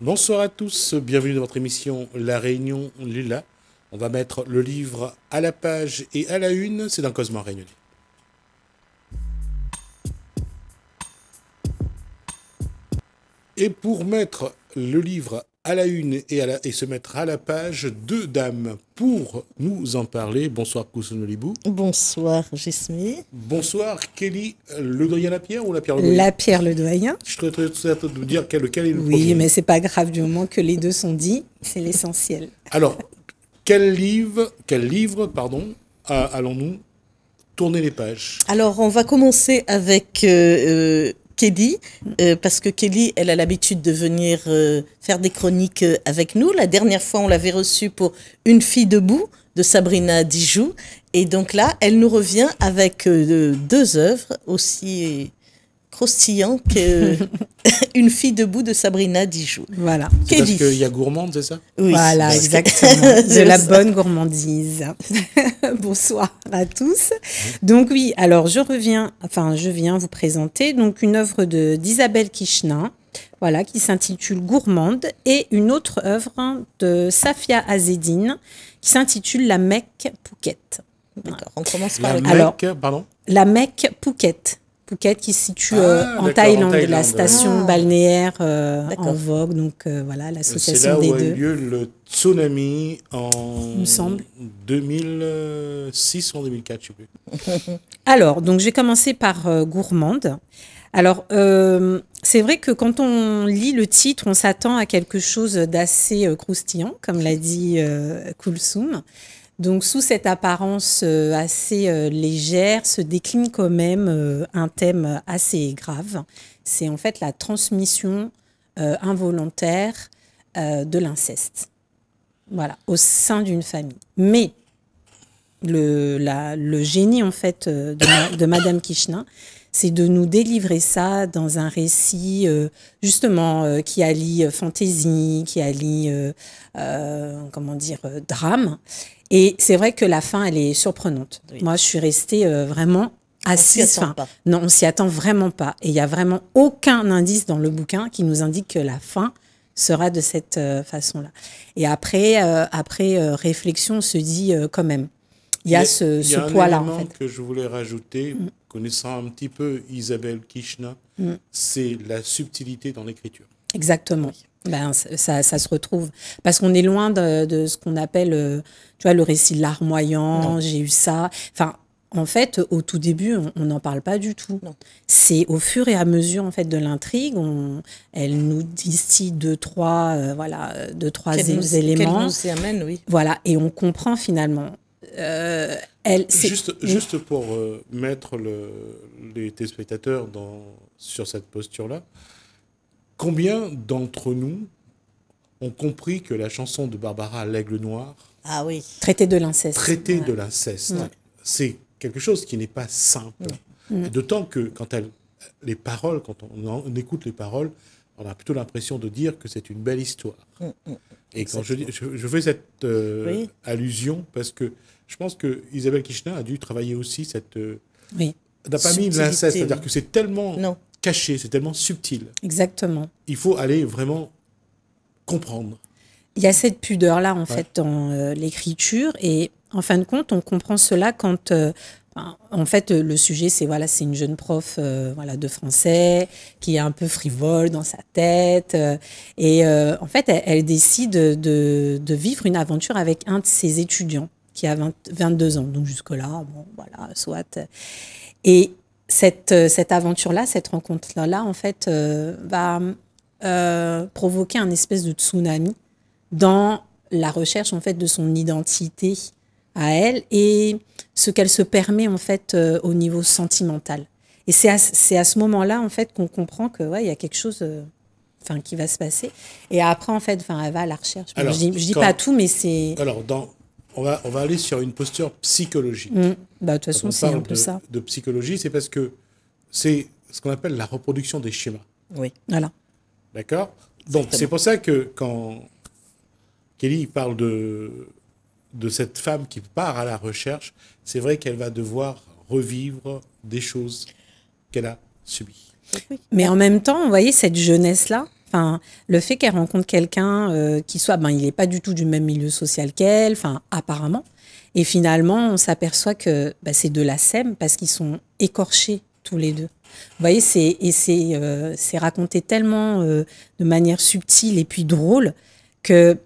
Bonsoir à tous, bienvenue dans votre émission La Réunion Lila. On va mettre le livre à la page et à la une, c'est d'un Cosmo Réunion. Et pour mettre le livre à la une et, à et se mettre à la page deux dames pour nous en parler. Bonsoir Nolibou. Bonsoir Jessmy. Bonsoir Kelly, le doyen la pierre ou la pierre le doyen La pierre le doyen. Je serais très de dire lequel est le Oui, mais c'est pas grave du moment que les deux sont dits, c'est l'essentiel. Alors, quel livre, quel livre pardon, allons-nous tourner les pages Alors, on va commencer avec euh, euh Kelly, euh, parce que Kelly, elle a l'habitude de venir euh, faire des chroniques euh, avec nous. La dernière fois, on l'avait reçue pour Une fille debout de Sabrina Dijoux. Et donc là, elle nous revient avec deux œuvres aussi croustillant qu'une fille debout de Sabrina Dijoux. Voilà. parce qu'il y a gourmande, c'est ça Oui. Voilà, exactement. de la bonne gourmandise. Bonsoir à tous. Donc oui, alors je reviens, enfin je viens vous présenter donc une œuvre d'Isabelle Kichenin. Voilà, qui s'intitule Gourmande, et une autre œuvre de Safia Azedine qui s'intitule La Mecque Pouquette. D'accord, on commence par la Mecque, pardon La Mecque Pouquette. Phuket qui se situe ah, euh, en, Thaïlande, la station ah. balnéaire euh, en vogue. Donc euh, voilà, l'association des deux. C'est là où a eu lieu le tsunami en semble. 2006 ou 2004, je ne sais plus. Alors, donc je vais commencer par Gourmande. Alors, c'est vrai que quand on lit le titre, on s'attend à quelque chose d'assez croustillant, comme l'a dit euh, donc sous cette apparence euh, assez euh, légère se décline quand même euh, un thème assez grave. C'est en fait la transmission involontaire de l'inceste. Voilà, au sein d'une famille. Mais le, génie en fait de, Madame Kishna, c'est de nous délivrer ça dans un récit justement qui allie fantaisie, qui allie comment dire drame et c'est vrai que la fin, elle est surprenante. Moi, je suis restée euh, vraiment assise. On fin. Non, on s'y attend vraiment pas. Et il n'y a vraiment aucun indice dans le bouquin qui nous indique que la fin sera de cette euh, façon-là. Et après, euh, après réflexion, on se dit quand même, il y a ce, poids-là. En fait. que je voulais rajouter, mm. connaissant un petit peu Isabelle Kishna, mm. c'est la subtilité dans l'écriture. Exactement ben, ça, se retrouve. Parce qu'on est loin de, ce qu'on appelle, euh, tu vois, le récit larmoyant, j'ai eu ça. Enfin, en fait, au tout début, on n'en parle pas du tout. C'est au fur et à mesure en fait de l'intrigue, elle nous distille deux trois euh, voilà deux trois éléments. amène, oui. Voilà, et on comprend finalement. Euh, elle, juste, juste pour euh, mettre le, les téléspectateurs dans, sur cette posture là. Combien d'entre nous ont compris que la chanson de Barbara L'Aigle Noir. Ah oui. Traité de l'inceste. Traité de l'inceste. C'est quelque chose qui n'est pas simple. D'autant que quand elle, les paroles, quand on, écoute les paroles, on a plutôt l'impression de dire que c'est une belle histoire. Mm, mm, mm. Et quand je, je, fais cette euh, allusion parce que je pense que Isabelle a dû travailler aussi cette. Euh, oui. N'a pas l'inceste, c'est-à-dire que c'est tellement non caché, c'est tellement subtil. Exactement. Il faut aller vraiment comprendre. Il y a cette pudeur-là, en fait, dans euh, l'écriture. Et en fin de compte, on comprend cela quand. Euh, en fait, le sujet, c'est voilà, c'est une jeune prof euh, voilà de français qui est un peu frivole dans sa tête, et en fait, elle, décide de, vivre une aventure avec un de ses étudiants qui a 22 ans. Donc jusque-là, bon, voilà, soit. Et cette, euh, cette aventure-là, cette rencontre-là, en fait, euh, va euh, provoquer un espèce de tsunami dans la recherche en fait de son identité à elle et ce qu'elle se permet en fait au niveau sentimental. Et c'est à, à, ce moment-là en fait qu'on comprend que ouais, il y a quelque chose enfin qui va se passer et après en fait enfin elle va à la recherche. je dis, dis pas tout mais c'est Alors dans on va, aller sur une posture psychologique. Mm. Bah, de toute façon, c'est un peu ça. De psychologie, c'est parce que c'est ce qu'on appelle la reproduction des schémas. Oui, voilà. D'accord Donc, c'est pour ça que quand Kelly parle de, de cette femme qui part à la recherche, c'est vrai qu'elle va devoir revivre des choses qu'elle a subies. Mais en même temps, vous voyez, cette jeunesse-là, le fait qu'elle rencontre quelqu'un euh, qui soit, ben, il n'est pas du tout du même milieu social qu'elle, enfin, apparemment. Et finalement, on s'aperçoit que bah, c'est de la sème parce qu'ils sont écorchés tous les deux. Vous voyez, c'est et c'est euh, raconté tellement euh, de manière subtile et puis drôle que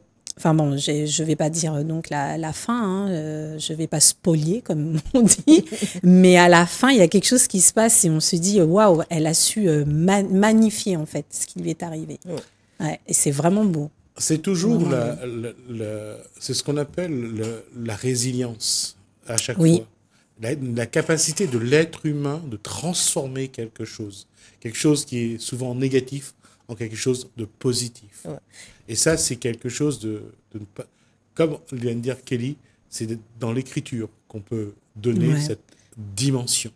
Enfin bon, je ne vais pas dire euh, donc la, fin, hein, euh, je ne vais pas spolier comme on dit, mais à la fin, il y a quelque chose qui se passe et on se dit, euh, waouh, elle a su magnifier en fait ce qui lui est arrivé. Ouais. et c'est vraiment beau. C'est toujours c'est ce qu'on appelle la résilience à chaque fois. La, la, capacité de l'être humain de transformer quelque chose, quelque chose qui est souvent négatif, quelque chose de positif. Et ça, c'est quelque chose de, de pas, comme vient de dire Kelly, c'est dans l'écriture qu'on peut donner cette dimension.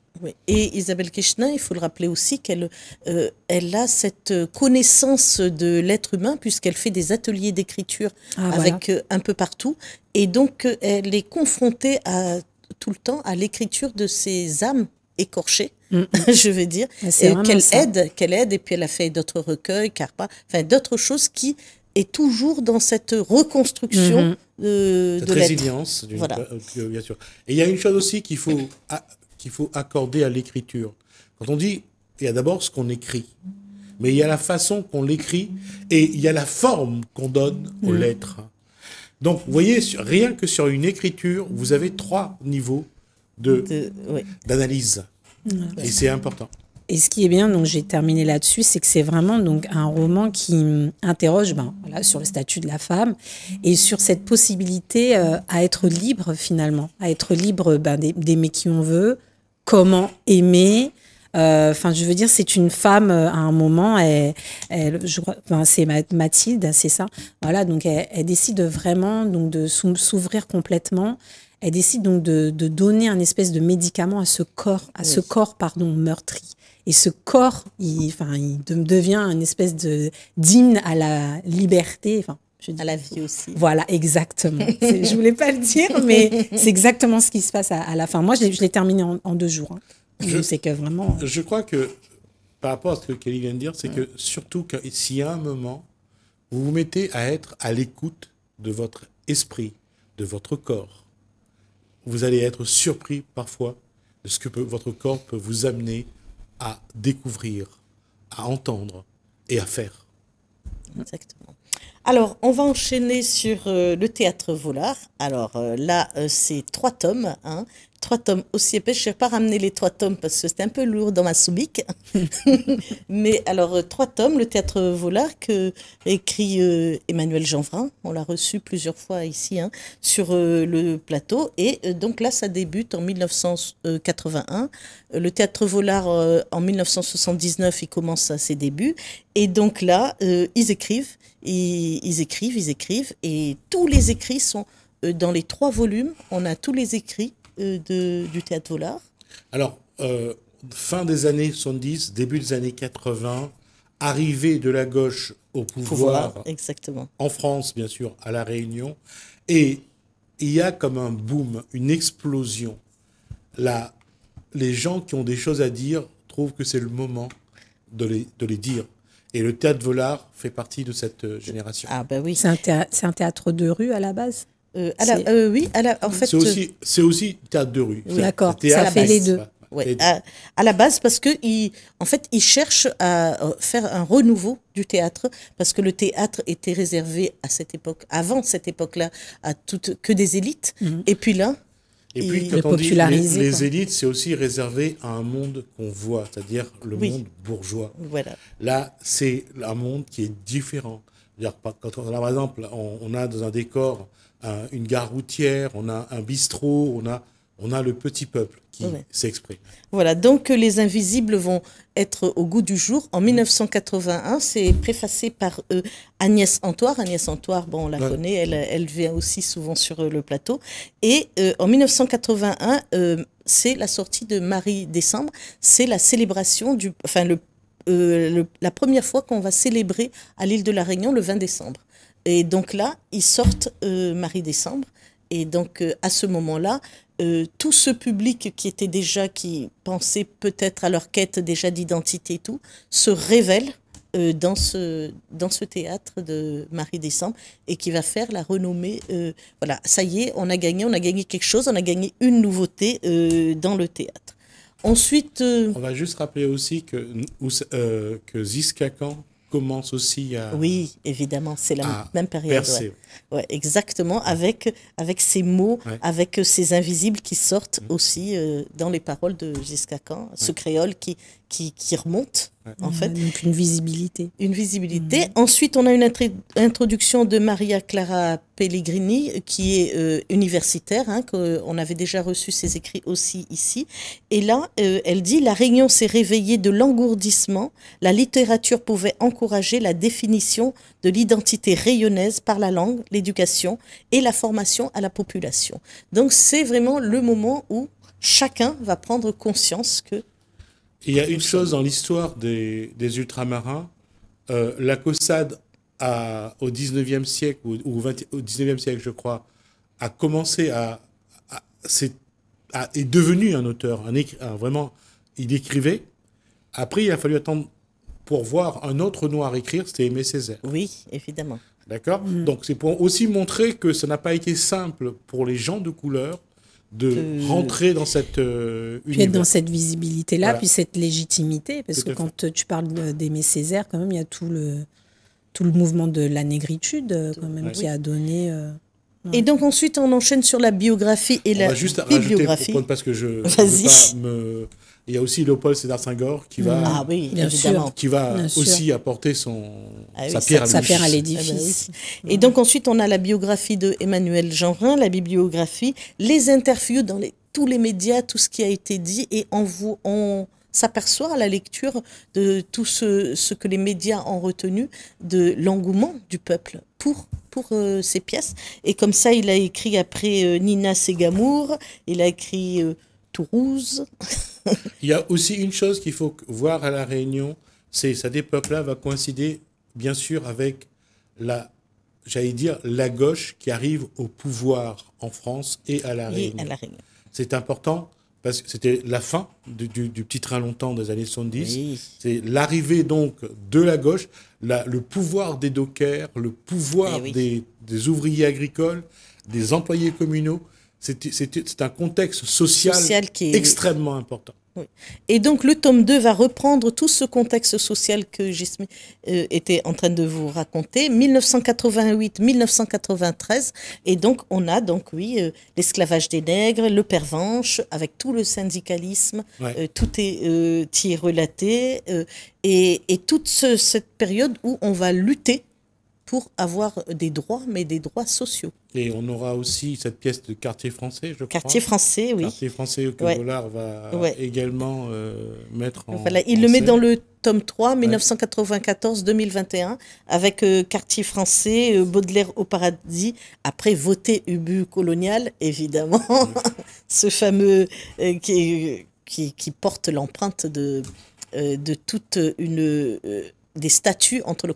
Et Isabelle Keschnin, il faut le rappeler aussi qu'elle euh, elle a cette connaissance de l'être humain puisqu'elle fait des ateliers d'écriture ah, avec euh, un peu partout. Et donc, euh, elle est confrontée à, tout le temps à l'écriture de ces âmes écorchées Mm, mm. je veux dire. Et qu'elle aide, qu'elle aide. Et puis elle a fait d'autres recueils, Carpa, enfin d'autres choses qui est toujours dans cette reconstruction mm, euh, de, cette résilience, voilà. Euh, bien sûr. Et il y a une chose aussi qu'il faut, qu'il faut accorder à l'écriture. Quand on dit, il y a d'abord ce qu'on écrit, mais il y a la façon qu'on l'écrit et il y a la forme qu'on donne aux lettres. Donc, vous voyez, rien que sur une écriture, vous avez trois niveaux d'analyse. De, et c'est important. Et ce qui est bien, donc j'ai terminé là-dessus, c'est que c'est vraiment donc un roman qui interroge ben, voilà, sur le statut de la femme et sur cette possibilité euh, à être libre finalement, à être libre ben, d'aimer qui on veut, comment aimer. Euh, enfin, je veux dire, c'est une femme euh, à un moment, elle, c'est Mathilde, c'est ça. Voilà, donc elle, elle, décide vraiment donc de s'ouvrir complètement elle décide donc de, donner un espèce de médicament à ce corps, à ce corps pardon meurtri. Et ce corps, il, enfin, il devient une espèce de d'hymne à la liberté. Enfin, à la vie aussi. Voilà, exactement. je voulais pas le dire, mais c'est exactement ce qui se passe à, la fin. Moi, je l'ai terminé en, deux jours. Hein. Je sais que vraiment. Euh, je crois que par rapport à ce que Kelly vient de dire, c'est que surtout s'il y a un moment, vous vous mettez à être à l'écoute de votre esprit, de votre corps, vous allez être surpris parfois de ce que votre corps peut vous amener à découvrir, à entendre et à faire. Exactement. Alors, on va enchaîner sur euh, le théâtre volard. Alors euh, là, euh, c'est trois tomes hein trois tomes aussi épais. Je n'ai pas ramener les trois tomes parce que c'était un peu lourd dans ma soubique. Mais alors, euh, trois tomes, le théâtre Volard, que écrit euh, Emmanuel Genvrin. On l'a reçu plusieurs fois ici hein, sur euh, le plateau. Et donc là, ça débute en 1981. Le théâtre Volard, en 1979, il commence à ses débuts. Et donc là, ils écrivent, ils écrivent, ils écrivent. Et tous les écrits sont dans les trois volumes, on a tous les écrits euh, de, du théâtre Volard Alors, euh, fin des années 70, début des années 80, arrivée de la gauche au pouvoir, exactement. en France, bien sûr, à La Réunion. Et il y a comme un boom, une explosion. Là, les gens qui ont des choses à dire trouvent que c'est le moment de les, de les dire. Et le théâtre Volard fait partie de cette euh, génération. Ah ben oui, c'est un théâtre de rue à la base euh, euh, oui, en fait. C'est aussi, c'est aussi théâtre de rue. D'accord, ça fait les deux. à, la base, parce que il, en fait, ils cherchent à euh, faire un renouveau du théâtre, parce que le théâtre était réservé à cette époque, avant cette époque-là, à toutes que des élites. Mhm. Et puis là, et puis quand les, élites, c'est aussi réservé à un monde qu'on voit, c'est-à-dire le monde bourgeois. Voilà. Là, c'est un monde qui est différent. par exemple, on, on a dans un décor une gare routière, on a un bistrot, on a, on a le petit peuple qui s'exprime. Voilà, donc euh, les invisibles vont être au goût du jour. En 1981, c'est préfacé par euh, Agnès Antoire. Agnès Antoire, bon, on la connaît, euh, elle, vient aussi souvent sur le plateau. Et en 1981, c'est la sortie de Marie Décembre. C'est la célébration du, enfin le la première fois qu'on va célébrer à l'île de la Réunion le 20 décembre. Et donc là, ils sortent euh, Marie-Décembre. Et donc euh, à ce moment-là, euh, tout ce public qui était déjà, qui pensait peut-être à leur quête déjà d'identité et tout, se révèle dans, ce, dans ce théâtre de Marie-Décembre et qui va faire la renommée. voilà, ça y est, on a gagné, on a gagné quelque chose, on a gagné une nouveauté dans le théâtre. Ensuite... On va juste rappeler aussi que, que Ziskakan commence aussi à... Oui, évidemment, c'est la même période. exactement, avec, avec ces mots, avec euh, ces invisibles qui sortent mm. aussi euh, dans les paroles de Giscard ce créole qui, qui, remonte, en fait. Donc une visibilité. Une visibilité. Mm. Ensuite, on a une introduction de Maria Clara Pellegrini, qui est euh, universitaire, hein, qu'on avait déjà reçu ses écrits aussi ici. Et là, euh, elle dit La Réunion s'est réveillée de l'engourdissement. La littérature pouvait encourager la définition de l'identité rayonnaise par la langue, l'éducation et la formation à la population. Donc, c'est vraiment le moment où chacun va prendre conscience que il y a une chose dans l'histoire des, des ultramarins. Euh, la caussade, au 19e siècle, ou, au 19e siècle, je crois, a commencé à. est, devenu un auteur, un, vraiment. Il écrivait. Après, il a fallu attendre pour voir un autre noir écrire, c'était Aimé Césaire. Oui, évidemment. D'accord mm. Donc, c'est pour aussi montrer que ça n'a pas été simple pour les gens de couleur de, rentrer dans cette euh, dans cette visibilité là puis cette légitimité parce que quand euh, tu parles d'aimer Césaire quand même il y a tout le tout le mouvement de la négritude euh, quand même qui a donné et donc ensuite on enchaîne sur la biographie et la va juste parce que je il y a aussi Léopold Sédar Senghor qui va, ah qui va aussi apporter son, ah sa, pierre à l'édifice. Ah bah et donc ensuite, on a la biographie de Emmanuel Genrin, la bibliographie, les interviews dans les, tous les médias, tout ce qui a été dit, et on, vous, on s'aperçoit à la lecture de tout ce, ce que les médias ont retenu de l'engouement du peuple pour pour euh, pièces. Et comme ça, il a écrit après euh, Nina Segamour, il a écrit... Euh, Il y a aussi une chose qu'il faut voir à La Réunion, c'est ça des peuples-là va coïncider, bien sûr, avec la, j'allais dire, la gauche qui arrive au pouvoir en France et à La Réunion. C'est important parce que c'était la fin du, petit train longtemps des années 70. C'est l'arrivée donc de la gauche, le pouvoir des dockers, le pouvoir eh des, des ouvriers agricoles, des employés communaux c'est un contexte social, qui est... extrêmement important. Et donc le tome 2 va reprendre tout ce contexte social que j'étais euh, était en train de vous raconter, 1988-1993. Et donc on a donc oui euh, l'esclavage des nègres, le pervenche, avec tout le syndicalisme, euh, tout est relaté, et, toute cette période où on va lutter pour avoir des droits, mais des droits sociaux. Et on aura aussi cette pièce de Quartier français, je crois. Quartier français, oui. Quartier français que va également euh, mettre en. Voilà, il le met dans le tome 3, 1994-2021, avec euh, Cartier Quartier français, euh, Baudelaire au paradis, après voter Ubu colonial, évidemment, ce fameux qui, qui, porte l'empreinte de, de toute une. des statues entre le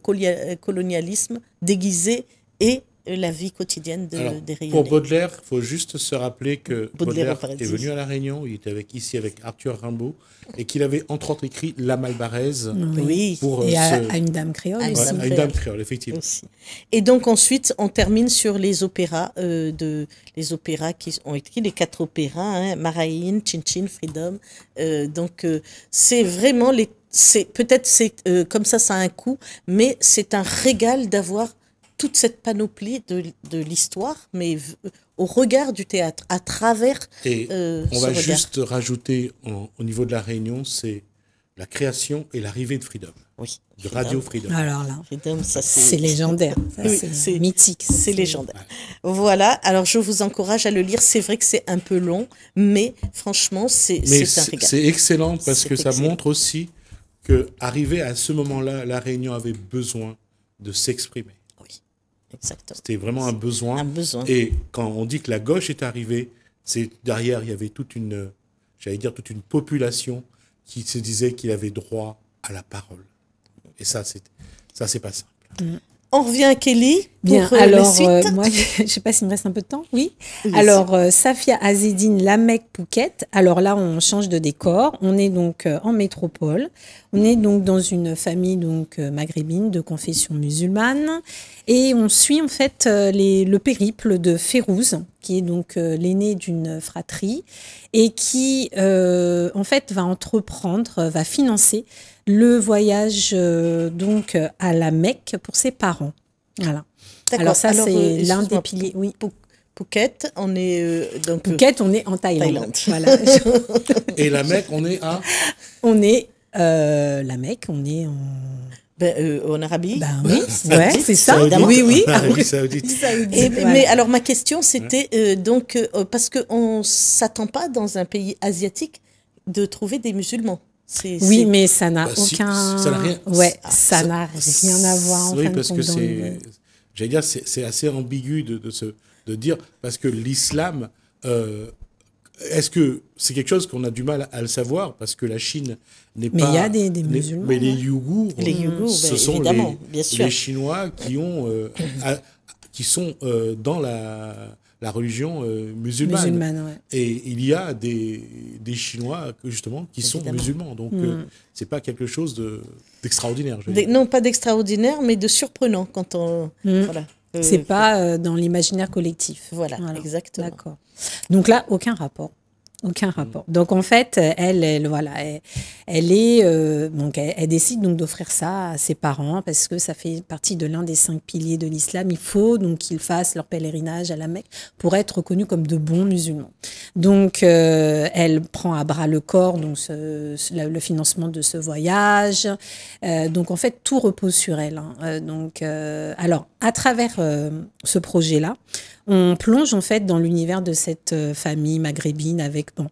colonialisme déguisé et euh, la vie quotidienne de, des Réunions. Pour Baudelaire, il faut juste se rappeler que Baudelaire, est venu à La Réunion, il était avec, ici avec Arthur Rimbaud, et qu'il avait entre autres écrit La Malbaraise. Oui, pour, euh, une dame créole. une dame créole, effectivement. Et donc ensuite, on termine sur les opéras, euh, de, les opéras qui ont écrit, les quatre opéras, hein, Chin Chin, Freedom. donc c'est vraiment les peut-être c'est comme ça ça a un coût mais c'est un régal d'avoir toute cette panoplie de, l'histoire, mais au regard du théâtre, à travers. Et euh, on va juste rajouter au niveau de la Réunion, c'est la création et l'arrivée de Freedom. Oui. De Radio Freedom. Alors là, Freedom, c'est légendaire. c'est mythique. C'est légendaire. Voilà. Alors je vous encourage à le lire. C'est vrai que c'est un peu long, mais franchement, c'est un C'est excellent parce que ça montre aussi que arrivé à ce moment-là, la Réunion avait besoin de s'exprimer. C'était vraiment un besoin. Et quand on dit que la gauche est arrivée, c'est derrière, il y avait toute une, j'allais dire, toute une population qui se disait qu'il avait droit à la parole. Et ça, c'est ça, c'est pas simple. Mm. On revient à Kelly. Bien, pour, euh, alors, euh, moi, je sais pas s'il me reste un peu de temps. Oui. alors, euh, Safia Azedine, Lamek Pouquette. Alors là, on change de décor. On est donc en métropole. On est donc dans une famille donc maghrébine de confession musulmane. Et on suit en fait le périple de Férouz, qui est donc euh, l'aîné d'une fratrie et qui euh, en fait va entreprendre, euh, va financer le voyage donc à la Mecque pour ses parents. Voilà. Alors ça c'est l'un des piliers. Oui. Phuket, on est donc Phuket, on est en Thaïlande. et la Mecque, on est à On est la Mecque, on est en ben, euh, en Arabie ben Oui, c'est ça. Saoudite. Oui, oui. Ah Saoudite. Mais alors ma question, c'était euh, donc euh, oh, parce qu'on ne s'attend pas dans un pays asiatique de trouver des musulmans. Oui, mais ça n'a bah, aucun. rien. Ouais, ça n'a rien à voir. oui, parce que c'est. J'allais dire, c'est assez ambigu de, se, de dire parce que l'islam. Est-ce que c'est quelque chose qu'on a du mal à le savoir parce que la Chine n'est pas. Mais il y a des, musulmans. Mais les hein. Yougours, euh, ce ben, sont les, Chinois qui ont, euh, qui sont euh, dans la la religion musulmane. Et il y a des, des Chinois, justement, qui sont musulmans. Donc, ce hmm. n'est c'est pas quelque chose d'extraordinaire. non, pas d'extraordinaire, mais de surprenant quand on. Hmm. Voilà. Euh, C'est pas euh, dans l'imaginaire collectif. Voilà, exactement. D'accord. Donc là, aucun rapport. Aucun mm. rapport. Donc en fait, elle, elle voilà, elle, est, euh, donc décide donc d'offrir ça à ses parents parce que ça fait partie de l'un des cinq piliers de l'islam. Il faut donc qu'ils fassent leur pèlerinage à la Mecque pour être reconnus comme de bons musulmans. Donc, euh, elle prend à bras le corps donc le financement de ce voyage. Euh, donc, en fait, tout repose sur elle. Hein. Euh, donc, alors, à travers ce projet-là, on plonge en fait dans l'univers de cette famille maghrébine avec bon,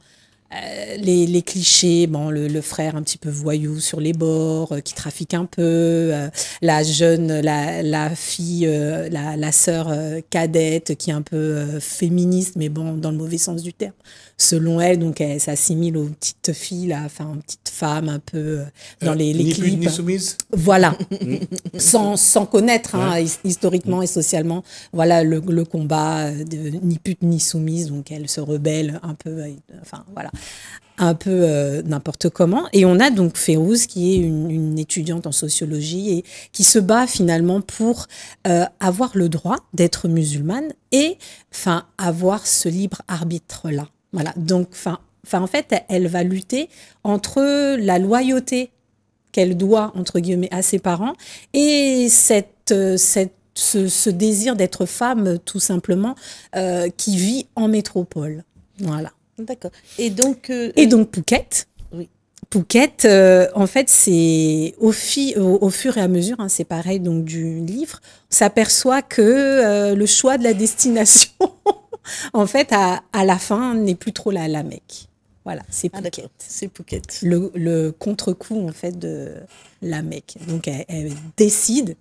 euh, les, les, clichés, bon, le, frère un petit peu voyou sur les bords, euh, qui trafique un peu, euh, la jeune, la, la fille, la, la sœur cadette qui est un peu féministe, mais bon, dans le mauvais sens du terme selon elle, donc elle s'assimile aux petites filles, là, enfin, aux petites femmes un peu euh, dans euh, les, les ni clips. ni Voilà, mm. sans, sans, connaître hein, historiquement et socialement, voilà le, le combat euh, de ni pute ni soumise, donc elle se rebelle un peu, enfin voilà un peu n'importe comment. Et on a donc Férouz, qui est une, une, étudiante en sociologie et qui se bat finalement pour avoir le droit d'être musulmane et enfin avoir ce libre arbitre-là. Voilà. Donc, en fait, elle va lutter entre la loyauté qu'elle doit, entre guillemets, à ses parents et cette, euh, ce, désir d'être femme, tout simplement, euh, qui vit en métropole. Voilà. D'accord. Et donc. Euh, et donc, Oui. en fait, c'est au, fil, au, fur et à mesure, hein, c'est pareil donc du livre, s'aperçoit que le choix de la destination en fait, à, la fin, n'est plus trop la Mecque. Voilà, c'est ah, Phuket. c'est Le, le contre-coup, en fait, de la Mecque. Donc, elle, décide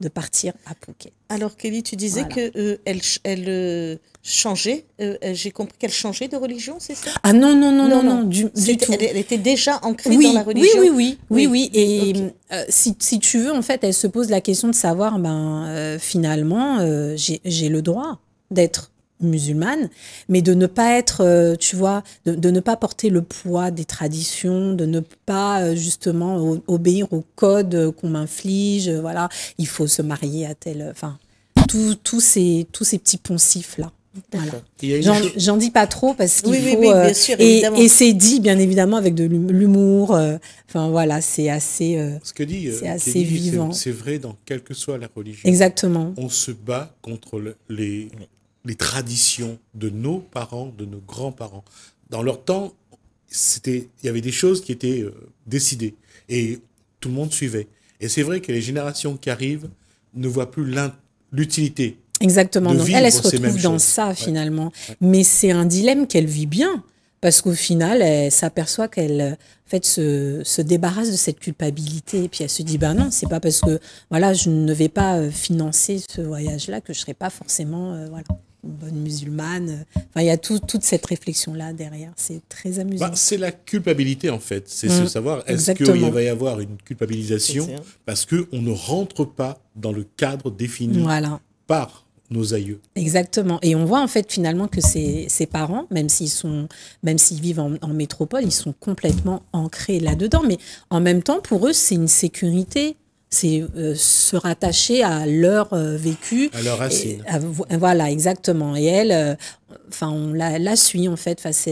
de partir à Phuket. Alors Kelly, tu disais que euh, elle, euh, changeait. Euh, j'ai compris qu'elle changeait de religion, c'est ça Ah non non non non non, Elle, était déjà ancrée dans la religion. Oui oui oui oui Et si, si, tu veux, en fait, elle se pose la question de savoir, ben finalement, j'ai le droit d'être musulmane, mais de ne pas être, euh, tu vois, de, ne pas porter le poids des traditions, de ne pas euh, justement obéir aux codes euh, qu'on m'inflige, voilà, il faut se marier à tel, enfin, tous ces, tous ces petits poncifs-là. J'en dis pas trop parce qu'il faut. Oui, bien sûr, et, c'est dit bien évidemment avec de l'humour. Enfin voilà, c'est assez. Ce que dit, c'est assez vivant. C'est vrai dans quelle que soit la religion. Exactement. On se bat contre les, les traditions de nos parents, de nos grands-parents. Dans leur temps, il y avait des choses qui étaient euh, décidées et tout le monde suivait. Et c'est vrai que les générations qui arrivent ne voient plus l'utilité. Exactement. elle, elle se retrouve dans ça finalement. Mais c'est un dilemme qu'elle vit bien parce qu'au final, elle s'aperçoit qu'elle fait, se, débarrasse de cette culpabilité. Et puis elle se dit, ben non, c'est pas parce que voilà, je ne vais pas euh, financer ce voyage-là que je serai pas forcément. Euh, bonne musulmane. Enfin, il y a toute cette réflexion-là derrière. C'est très amusant. Bah, c'est la culpabilité, en fait. C'est mm. se savoir, est-ce qu'il va y avoir une culpabilisation parce qu'on ne rentre pas dans le cadre défini par nos aïeux. Exactement. Et on voit en fait finalement que ces parents, même s'ils sont, même s'ils vivent en, en, métropole, ils sont complètement ancrés là-dedans. Mais en même temps, pour eux, c'est une sécurité c'est euh, se rattacher à leur euh, vécu À leur racine. voilà, exactement. Et elle, euh, enfin, on la, suit en fait face, à,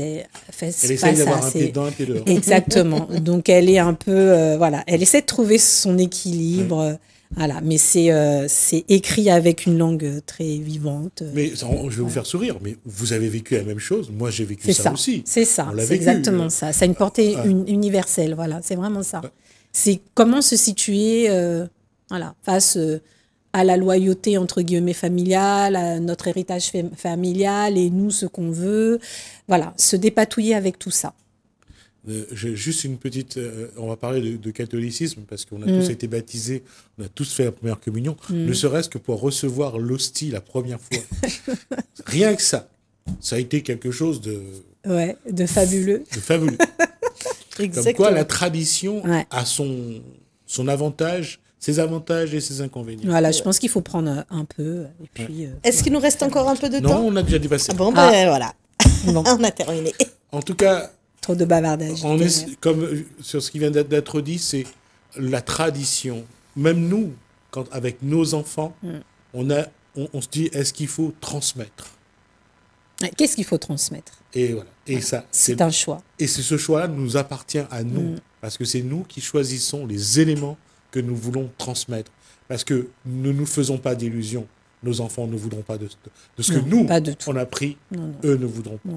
face, elle essaie d'avoir un pied dedans, un pied dehors. Exactement. Donc elle est un peu, voilà, elle essaie de trouver son équilibre. Voilà, mais c'est écrit avec une langue très vivante. Mais je vais vous faire sourire, mais vous avez vécu la même chose. Moi, j'ai vécu ça, aussi. C'est ça, c'est exactement ça. Ça a une portée universelle, voilà, c'est vraiment ça. C'est comment se situer euh, voilà, face euh, à la loyauté, entre guillemets, familiale, à notre héritage familial et nous, ce qu'on veut. Voilà, se dépatouiller avec tout ça. Euh, juste une petite. on va parler de, catholicisme parce qu'on a mm. tous été baptisés, on a tous fait la première communion, mm. ne serait-ce que pour recevoir l'hostie la première fois. Rien que ça, ça a été quelque chose de. Ouais, de fabuleux. De fabuleux. Comme quoi, la tradition a son, son avantage ses avantages et ses inconvénients. Voilà, je pense qu'il faut prendre euh, un peu. Euh, est-ce qu'il nous reste encore un peu de temps Non, on a déjà dépassé. Ah bon, ah. ben voilà. on a terminé. En tout cas. Trop de bavardage. comme euh, sur ce qui vient d'être dit, c'est la tradition. Même nous, quand, avec nos enfants, mm. on, a, on se dit est-ce qu'il faut transmettre Qu'est-ce qu'il faut transmettre Et voilà. Et ça, c'est un choix. Et ce choix-là nous appartient à nous, mm. parce que c'est nous qui choisissons les éléments que nous voulons transmettre, parce que ne nous faisons pas d'illusions. Nos enfants ne voudront pas de, de ce que nous on a pris, eux ne voudront pas.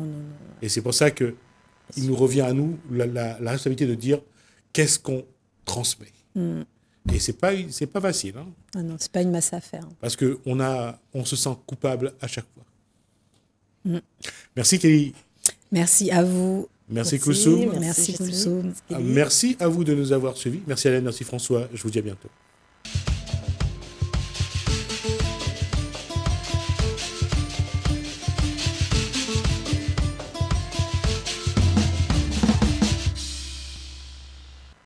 Et c'est pour ça que il nous revient à nous la, responsabilité de dire qu'est-ce qu'on transmet. Mm. Et c'est pas pas facile. Hein. Ah c'est pas une masse à faire. Parce qu'on on se sent coupable à chaque fois. Mm. Merci Kelly. Merci à vous. Merci, merci Merci ah, Merci à vous de nous avoir suivis. Merci Alain, merci François. Je vous dis à bientôt.